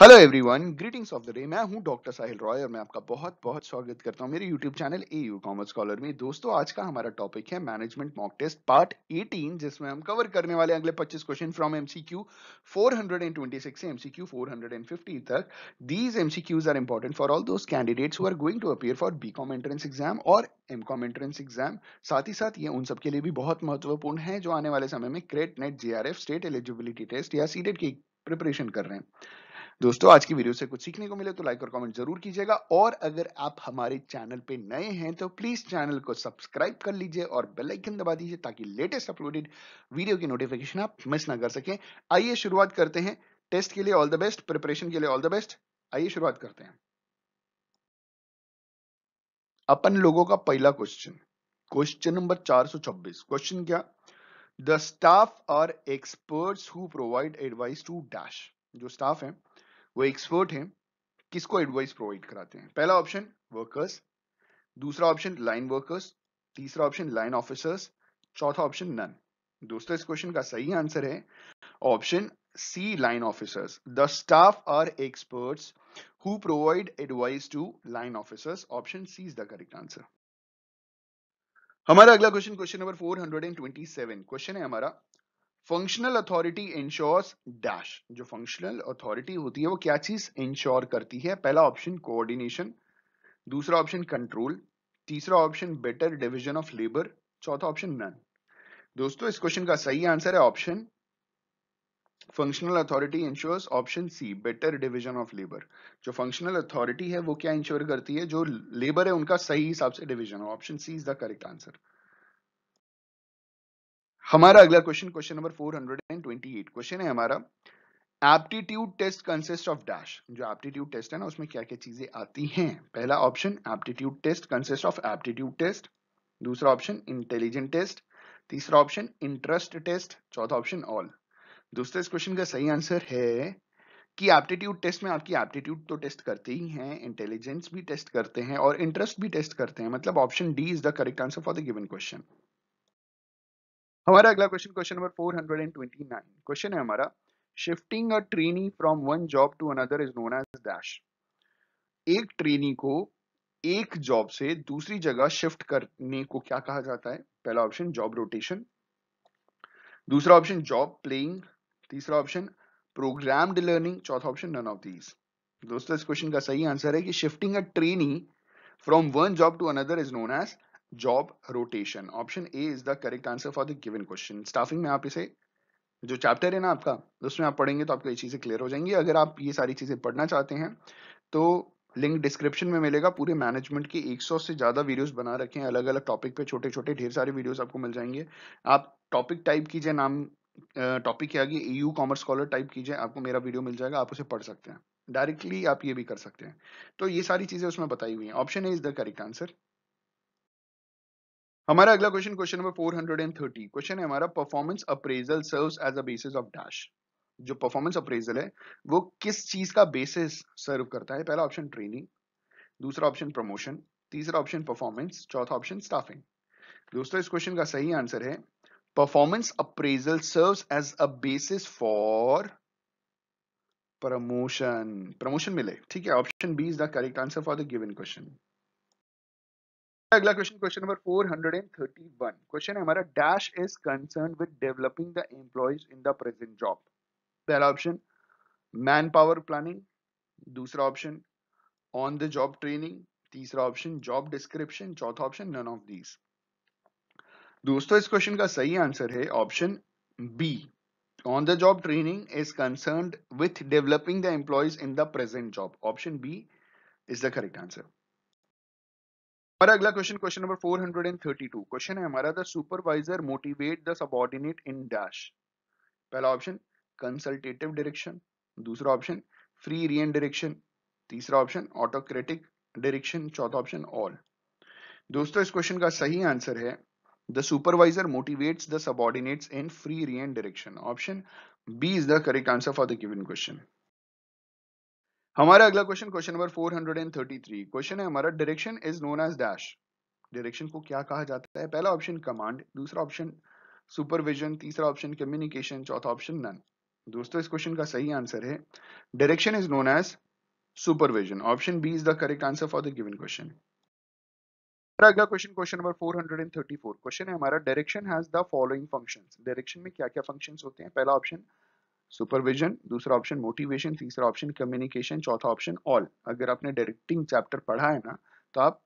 hello everyone greetings of the day मैं हूं doctor साहिल रॉय और मैं आपका बहुत बहुत स्वागत करता हूं मेरे YouTube channel A U commerce कॉलर में दोस्तों आज का हमारा टॉपिक है मैनेजमेंट मॉक टेस्ट पार्ट 18 जिसमें हम कवर करने वाले अगले 25 क्वेश्चन फ्रॉम एमसीक्यू 426 से एमसीक्यू 450 तक these MCQs are important for all the candidates who are going to appear for BCom entrance exam और एम कॉम एंट्रेंस एग्जाम साथ ही साथ ये उन सबके लिए भी बहुत महत्वपूर्ण है जो आने वाले समय में CRET NET JRF state eligibility test या सीडेट e की प्रिपरेशन कर रहे हैं दोस्तों आज की वीडियो से कुछ सीखने को मिले तो लाइक और कमेंट जरूर कीजिएगा और अगर आप हमारे चैनल पे नए हैं तो प्लीज चैनल को सब्सक्राइब कर लीजिए और बेल आइकन दबा दीजिए ताकि लेटेस्ट अपलोडेड वीडियो की नोटिफिकेशन आप मिस ना कर सकें आइए शुरुआत करते हैं टेस्ट के लिए ऑल द बेस्ट प्रिपरेशन के लिए ऑल द बेस्ट आइए शुरुआत करते हैं अपन लोगों का पहला क्वेश्चन क्वेश्चन नंबर छब्बीस क्वेश्चन क्या the staff are experts who provide advice to dash जो स्टाफ है वो एक्सपर्ट हैं किसको एडवाइस प्रोवाइड कराते हैं पहला ऑप्शन वर्कर्स दूसरा ऑप्शन लाइन वर्कर्स तीसरा ऑप्शन लाइन ऑफिसर्स चौथा ऑप्शन नन दोस्तों इस क्वेश्चन का सही आंसर है option C line officers the staff are experts who provide advice to line officers option C is the correct answer हमारा अगला क्वेश्चन क्वेश्चन नंबर 427 क्वेश्चन है हमारा फंक्शनल अथॉरिटी इंश्योर्स डैश जो फंक्शनल अथॉरिटी होती है वो क्या चीज इंश्योर करती है पहला ऑप्शन कोऑर्डिनेशन दूसरा ऑप्शन कंट्रोल तीसरा option better division of labour चौथा ऑप्शन नन दोस्तों इस क्वेश्चन का सही आंसर है option functional authority ensures option C better division of labour जो फंक्शनल अथॉरिटी है वो क्या इंश्योर करती है जो लेबर है उनका सही हिसाब से division option C is the correct answer हमारा अगला क्वेश्चन क्वेश्चन नंबर 428 क्वेश्चन है हमारा aptitude test consist of dash जो एप्टीट्यूड टेस्ट है ना उसमें क्या क्या चीजें आती हैं पहला option aptitude test consist of aptitude test दूसरा ऑप्शन इंटेलिजेंट टेस्ट तीसरा ऑप्शन इंटरेस्ट टेस्ट चौथा ऑप्शन ऑल दूसरे इस क्वेश्चन का सही आंसर है कि एप्टीट्यूड टेस्ट में आपकी एप्टीट्यूड तो टेस्ट करते ही हैं इंटेलिजेंस भी टेस्ट करते हैं और इंटरेस्ट भी टेस्ट करते हैं मतलब option D is the correct answer for the given question हमारा अगला क्वेश्चन क्वेश्चन नंबर 429 क्वेश्चन है हमारा shifting a trainee from one job to another is known as dash एक ट्रेनी को एक जॉब से दूसरी जगह शिफ्ट करने को क्या कहा जाता है पहला ऑप्शन जॉब रोटेशन दूसरा ऑप्शन जॉब प्लेइंग तीसरा ऑप्शन प्रोग्राम्ड लर्निंग चौथा ऑप्शन नन ऑफ दीज दोस्तों इस क्वेश्चन का सही आंसर है कि shifting a trainee from one job to another is known as job rotation option A is the correct answer for the given question staffing में आप इसे जो चैप्टर है ना आपका उसमें आप पढ़ेंगे तो आपको ये चीज़ें क्लियर हो जाएंगी अगर आप ये सारी चीज़ें पढ़ना चाहते हैं तो लिंक डिस्क्रिप्शन में मिलेगा पूरे मैनेजमेंट के 100 से ज़्यादा वीडियोस बना रखे हैं अलग अलग टॉपिक पे छोटे छोटे ढेर सारे वीडियोस आपको मिल जाएंगे आप टॉपिक टाइप कीजिए नाम टॉपिक के आगे यू कॉमर्स स्कॉलर टाइप कीजिए आपको मेरा वीडियो मिल जाएगा आप उसे पढ़ सकते हैं डायरेक्टली आप ये भी कर सकते हैं तो ये सारी चीज़ें उसमें बताई हुई है option A is the correct answer हमारा अगला क्वेश्चन क्वेश्चन नंबर 430 क्वेश्चन है हमारा performance appraisal serves as a basis of dash जो परफॉर्मेंस अप्रेजल है वो किस चीज का बेसिस सर्व करता है पहला ऑप्शन ट्रेनिंग दूसरा ऑप्शन प्रमोशन तीसरा ऑप्शन परफॉर्मेंस चौथा ऑप्शन स्टाफिंग दोस्तों इस क्वेश्चन का सही आंसर है performance appraisal serves as a basis for promotion promotion मिले ठीक है option B is the correct answer for the given question अगला क्वेश्चन क्वेश्चन नंबर 431 क्वेश्चन है हमारा dash is concern with developing the employees in the present job पहला option man power planning दूसरा option on the job training तीसरा option job description चौथा option none of these दोस्तों इस question का सही आंसर है option B on the job training is concern with developing the employees in the present job option B is the correct answer हमारा अगला question question number 432 question है हमारा the supervisor motivate the subordinate in dash पहला option consultative direction दूसरा option free rein direction तीसरा option autocratic direction चौथा option all दोस्तों इस क्वेश्चन का सही आंसर है the supervisor motivates the subordinates in free rein direction option B is the correct answer for the given question हमारा अगला क्वेश्चन क्वेश्चन नंबर 433 क्वेश्चन है हमारा direction is known as dash direction को क्या कहा जाता है पहला ऑप्शन कमांड दूसरा ऑप्शन सुपरविजन तीसरा ऑप्शन कम्युनिकेशन चौथा ऑप्शन नन दोस्तों इस क्वेश्चन का सही आंसर है direction is known as supervision option B is the correct answer for the given question अगला क्वेश्चन क्वेश्चन नंबर 434 क्वेश्चन है हमारा direction has the following functions direction में क्या क्या फंक्शंस होते हैं पहला ऑप्शन सुपरविजन दूसरा ऑप्शन मोटिवेशन तीसरा ऑप्शन कम्युनिकेशन चौथा ऑप्शन ऑल अगर आपने डायरेक्टिंग चैप्टर पढ़ा है ना तो आप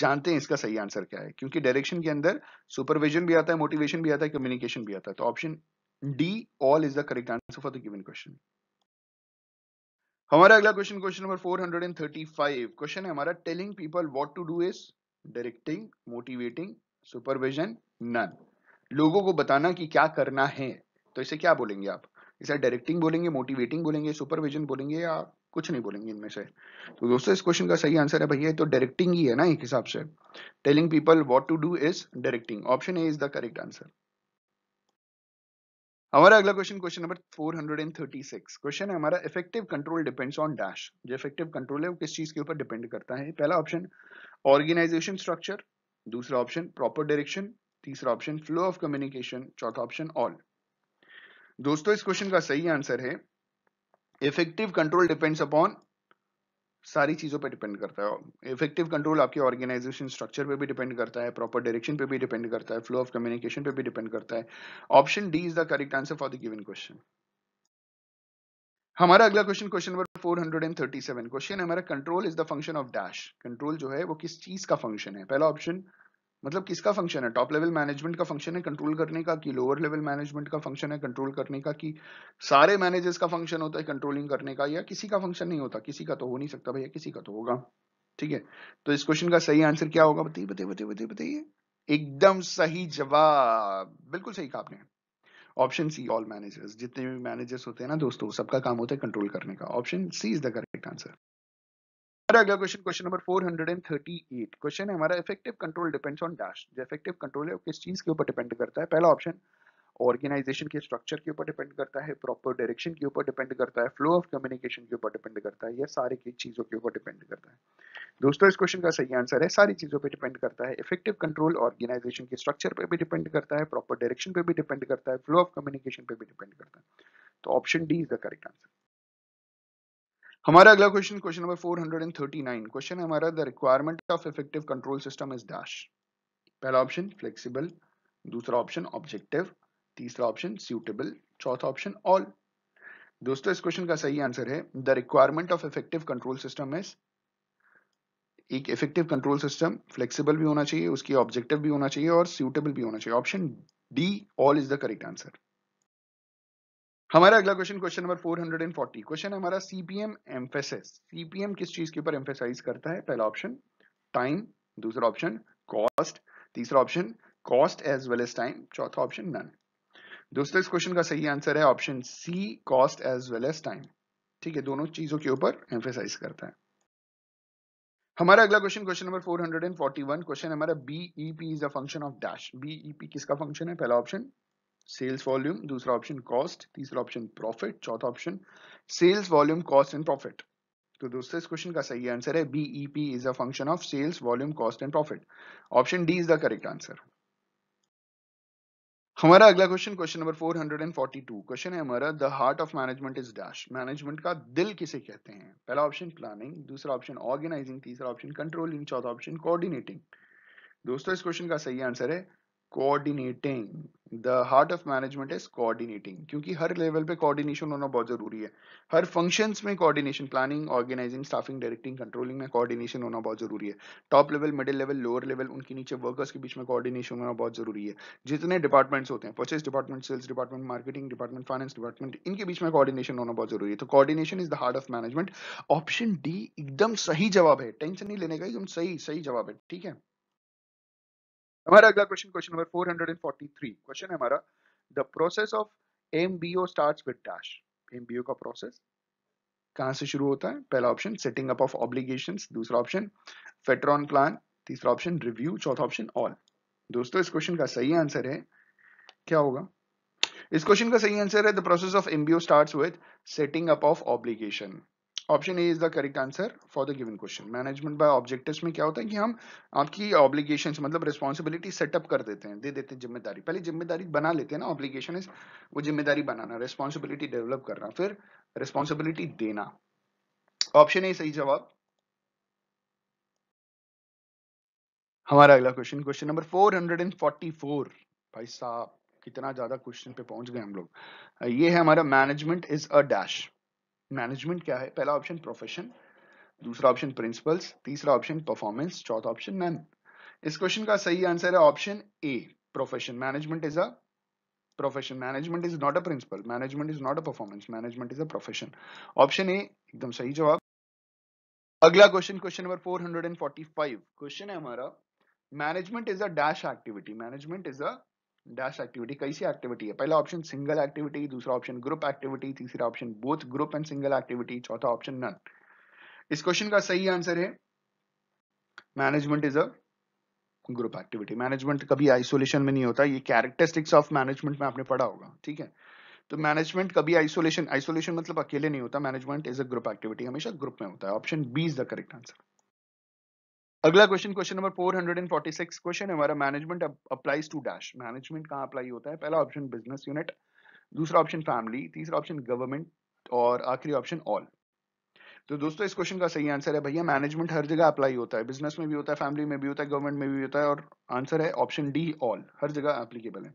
जानते हैं इसका सही आंसर क्या है क्योंकि डायरेक्शन के अंदर सुपरविजन भी आता है मोटिवेशन भी आता है कम्युनिकेशन भी आता है तो option D all is the correct answer for the given question हमारा अगला क्वेश्चन क्वेश्चन नंबर 435 क्वेश्चन है हमारा telling people what to do is directing motivating supervision none लोगों को बताना कि क्या करना है तो इसे क्या बोलेंगे आप इसे डायरेक्टिंग बोलेंगे मोटिवेटिंग बोलेंगे सुपरविजन बोलेंगे या कुछ नहीं बोलेंगे इनमें से तो दोस्तों इस क्वेश्चन का सही आंसर है भैया तो डायरेक्टिंग ही है ना एक हिसाब से telling people what to do is directing option A is the correct answer हमारा अगला क्वेश्चन क्वेश्चन नंबर 436 क्वेश्चन है हमारा effective control depends on dash जो इफेक्टिव कंट्रोल है वो किस चीज के ऊपर डिपेंड करता है पहला ऑप्शन ऑर्गेनाइजेशन स्ट्रक्चर दूसरा ऑप्शन प्रॉपर डायरेक्शन तीसरा ऑप्शन फ्लो ऑफ कम्युनिकेशन चौथा ऑप्शन ऑल दोस्तों इस क्वेश्चन का सही आंसर है इफेक्टिव कंट्रोल डिपेंड्स अपॉन सारी चीज़ों पे डिपेंड करता है इफेक्टिव कंट्रोल आपके ऑर्गेनाइजेशन स्ट्रक्चर पे भी डिपेंड करता है प्रॉपर डायरेक्शन पे भी डिपेंड करता है फ्लो ऑफ कम्युनिकेशन पे भी डिपेंड करता है option D is the correct answer for the given question हमारा अगला क्वेश्चन क्वेश्चन नंबर 437 क्वेश्चन हमारा control is the function of dash control जो है वो किस चीज का फंक्शन है पहला ऑप्शन मतलब किसका फंक्शन है टॉप लेवल मैनेजमेंट का फंक्शन है कंट्रोल करने का कि लोअर लेवल मैनेजमेंट का फंक्शन है कंट्रोल करने का कि सारे मैनेजर्स का फंक्शन होता है कंट्रोलिंग करने का या किसी का फंक्शन नहीं होता किसी का तो हो नहीं सकता भैया किसी का तो होगा ठीक है तो इस क्वेश्चन का सही आंसर क्या होगा बताइए बताइए बताइए बताइए बताइए एकदम सही जवाब बिल्कुल सही कहा आपने ऑप्शन सी ऑल मैनेजर्स जितने भी मैनेजर्स होते हैं ना दोस्तों सबका काम होता है कंट्रोल करने का option C is the correct answer अगला क्वेश्चन क्वेश्चन नंबर 438 क्वेश्चन है हमारा effective control depends on dash जो इफेक्टिव कंट्रोल है वो किस चीज के ऊपर डिपेंड करता है पहला ऑप्शन ऑर्गेनाइजेशन के स्ट्रक्चर के ऊपर डिपेंड करता है प्रॉपर डायरेक्शन के ऊपर डिपेंड करता है फ्लो ऑफ कम्युनिकेशन के ऊपर डिपेंड करता है यह सारी चीजों के ऊपर डिपेंड करता है दोस्तों इस क्वेश्चन का सही आंसर है सारी चीजों पर डिपेंड करता है इफेक्टिव कंट्रोल ऑर्गेनाइजेशन के स्ट्रक्चर पर भी डिपेंड करता है प्रॉपर डायरेक्शन पर भी डिपेंड करता है फ्लो ऑफ कम्युनिकेशन पर भी डिपेंड करता है तो option D is the correct answer हमारा अगला क्वेश्चन क्वेश्चन नंबर 439 क्वेश्चन है हमारा the requirement of effective control system is dash पहला ऑप्शन फ्लेक्सिबल दूसरा ऑप्शन ऑब्जेक्टिव तीसरा ऑप्शन सूटेबल चौथा ऑप्शन ऑल दोस्तों इस क्वेश्चन का सही आंसर है the requirement of effective control system is एक इफेक्टिव कंट्रोल सिस्टम फ्लेक्सिबल भी होना चाहिए उसकी ऑब्जेक्टिव भी होना चाहिए और सूटेबल भी होना चाहिए option D all is the correct answer हमारा अगला क्वेश्चन क्वेश्चन नंबर 440 क्वेश्चन हमारा सीपीएम एम्फेसिस सीपीएम किस चीज के ऊपर एम्फेसाइज करता है पहला ऑप्शन टाइम दूसरा ऑप्शन कॉस्ट तीसरा option cost as well as time चौथा ऑप्शन नन दोस्तों इस क्वेश्चन का सही आंसर है option C cost as well as time ठीक है दोनों चीजों के ऊपर एम्फेसाइज करता है हमारा अगला क्वेश्चन क्वेश्चन नंबर 441 क्वेश्चन हमारा BEP is a function of dash BEP किसका फंक्शन है पहला ऑप्शन सेल्स वॉल्यूम दूसरा ऑप्शन कॉस्ट तीसरा ऑप्शन प्रॉफिट चौथा option sales volume cost and profit तो दोस्तों इस क्वेश्चन का सही आंसर है BEP is a function of sales volume cost and profit option D is the correct answer हमारा अगला क्वेश्चन क्वेश्चन नंबर 442 क्वेश्चन है हमारा the heart of management is dash management का दिल किसे कहते हैं पहला ऑप्शन प्लानिंग दूसरा ऑप्शन ऑर्गेनाइजिंग तीसरा ऑप्शन कंट्रोलिंग चौथा ऑप्शन कोऑर्डिनेटिंग दोस्तों इस क्वेश्चन का सही आंसर है coordinating the heart of management is coordinating क्योंकि हर लेवल पे कोऑर्डिनेशन होना बहुत जरूरी है हर फंक्शंस में coordination planning organising staffing directing controlling में कोऑर्डिनेशन होना बहुत जरूरी है top level middle level lower level उनके नीचे वर्कर्स के बीच में कोऑर्डिनेशन होना बहुत जरूरी है जितने डिपार्टमेंट्स होते हैं purchase department sales department marketing department finance department इनके बीच में कोऑर्डिनेशन होना बहुत जरूरी है तो coordination is the heart of management option D एकदम सही जवाब है टेंशन नहीं लेने का एकदम सही सही जवाब है ठीक है हमारा अगला क्वेश्चन क्वेश्चन नंबर 443 क्वेश्चन है हमारा the process of MBO starts with dash MBO का प्रोसेस कहां से शुरू होता है पहला option setting up of obligations दूसरा ऑप्शन फेट्रॉन प्लान तीसरा ऑप्शन रिव्यू चौथा ऑप्शन ऑल दोस्तों इस क्वेश्चन का सही आंसर है क्या होगा इस क्वेश्चन का सही आंसर है the process of MBO starts with setting up of obligation option A is the correct answer for the given question management by objectives में क्या होता है कि हम आपकी ऑब्लिगेशन मतलब रिस्पॉन्सिबिलिटी सेटअप कर देते हैं दे देते हैं जिम्मेदारी पहले जिम्मेदारी बना लेते हैं ना ऑब्लिगेशन इज वो जिम्मेदारी बनाना रिस्पॉन्सिबिलिटी डेवलप करना फिर रिस्पॉन्सिबिलिटी देना ऑप्शन ए सही जवाब हमारा अगला क्वेश्चन क्वेश्चन नंबर 444 भाई साहब कितना ज्यादा क्वेश्चन पे पहुंच गए हम लोग ये है हमारा management is a dash management क्या है पहला ऑप्शन प्रोफेशन दूसरा ऑप्शन प्रिंसिपल्स तीसरा ऑप्शन परफॉर्मेंस चौथा ऑप्शन नन इस क्वेश्चन का सही आंसर है option A profession management is a profession management is not a principle management is not a performance management is a profession option A एकदम सही जवाब अगला क्वेश्चन क्वेश्चन नंबर 445 क्वेश्चन है हमारा management is a dash activity management is a dash activity कैसी activity है पहला option single activity दूसरा ऑप्शन ग्रुप एक्टिविटी तीसरा option both group and single activity चौथा ऑप्शन नन इस क्वेश्चन का सही आंसर है management is a group activity management कभी आइसोलेशन में नहीं होता ये कैरेक्टरिस्टिक्स ऑफ मैनेजमेंट में आपने पढ़ा होगा ठीक है तो मैनेजमेंट कभी आइसोलेशन आइसोलेशन मतलब अकेले नहीं होता management is a group activity हमेशा ग्रुप में होता है option B is the correct answer अगला क्वेश्चन क्वेश्चन नंबर 446 क्वेश्चन हमारा management applies to dash management कहाँ अप्लाई होता है पहला ऑप्शन बिजनेस यूनिट दूसरा ऑप्शन फैमिली तीसरा ऑप्शन गवर्नमेंट और आखिरी ऑप्शन ऑल तो दोस्तों इस क्वेश्चन का सही आंसर है भैया मैनेजमेंट हर जगह अप्लाई होता है बिजनेस में भी होता है फैमिली में भी होता है गवर्नमेंट में भी होता है और आंसर है ऑप्शन डी ऑल हर जगह एप्लीकेबल है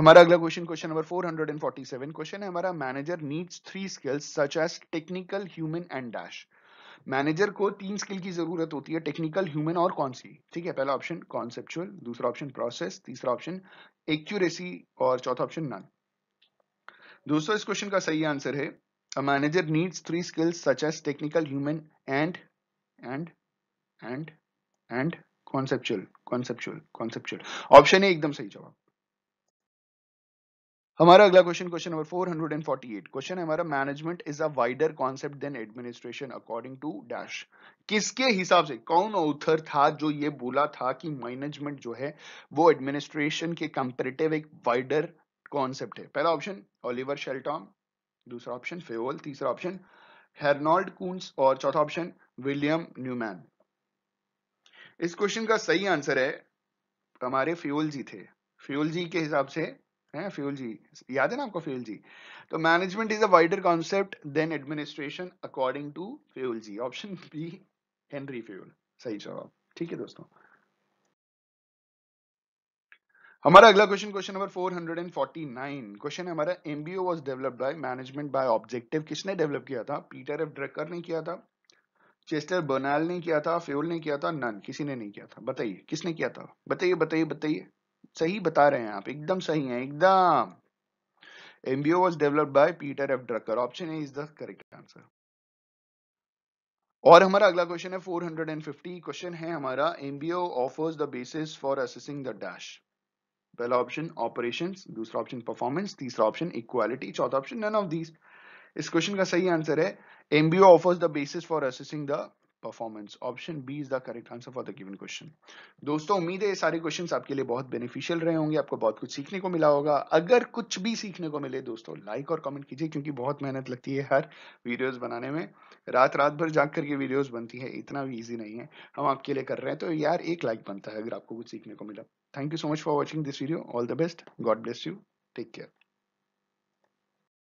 हमारा अगला क्वेश्चन क्वेश्चन नंबर 447 क्वेश्चन है हमारा manager needs three skills such as technical human and dash manager को तीन स्किल की जरूरत होती है टेक्निकल ह्यूमन और कौन सी ठीक है पहला ऑप्शन कॉन्सेप्चुअल दूसरा ऑप्शन प्रोसेस तीसरा ऑप्शन एक्यूरेसी और चौथा ऑप्शन नन दोस्तों इस क्वेश्चन का सही आंसर है a manager needs three skills such technical human and and and and conceptual conceptual conceptual option है एकदम सही जवाब हमारा अगला क्वेश्चन क्वेश्चन नंबर 448 क्वेश्चन है हमारा management is a wider concept than administration according to dash किसके हिसाब से कौन ऑथर था जो ये बोला था कि मैनेजमेंट जो है वो एडमिनिस्ट्रेशन के कंपेरेटिव एक वाइडर कॉन्सेप्ट है पहला ऑप्शन ओलिवर शेल्टॉम दूसरा ऑप्शन फेवल तीसरा ऑप्शन हेरनाल्ड कूंस और चौथा ऑप्शन विलियम न्यूमैन इस क्वेश्चन का सही आंसर है हमारे फ्यूल जी थे फ्यूल जी के हिसाब से हैं फ्यूल जी याद है ना आपको फ्यूल जी तो management is a wider concept than administration according to Fayol ji option B Henri Fayol सही जवाब ठीक है दोस्तों हमारा अगला क्वेश्चन क्वेश्चन नंबर 449 क्वेश्चन है हमारा MBO was developed by management by objective किसने डेवलप किया था पीटर एफ ड्रकर ने किया था चेस्टर बर्नाल ने किया था फ्यूल ने किया था नन किसी ने नहीं किया था बताइए किसने किया था बताइए बताइए बताइए सही बता रहे हैं आप एकदम सही है एकदम MBO was developed by Peter F Drucker option A is the correct answer और हमारा अगला क्वेश्चन है 450 क्वेश्चन है हमारा MBO offers the basis for assessing the dash पहला ऑप्शन ऑपरेशंस दूसरा ऑप्शन परफॉर्मेंस तीसरा ऑप्शन इक्वालिटी चौथा ऑप्शन नन ऑफ दीज इस क्वेश्चन का सही आंसर है MBO offers the basis for assessing the performance option B is the correct answer for the given question दोस्तों उम्मीद है ये सारे क्वेश्चंस आपके लिए बहुत बेनिफिशियल रहे होंगे आपको बहुत कुछ सीखने को मिला होगा अगर कुछ भी सीखने को मिले दोस्तों लाइक और कमेंट कीजिए क्योंकि बहुत मेहनत लगती है हर वीडियोस बनाने में रात रात भर जाग करके वीडियोस बनती है इतना भी ईजी नहीं है हम आपके लिए कर रहे हैं तो यार एक लाइक बनता है अगर आपको कुछ सीखने को मिला thank you so much for watching this video all the best God bless you take care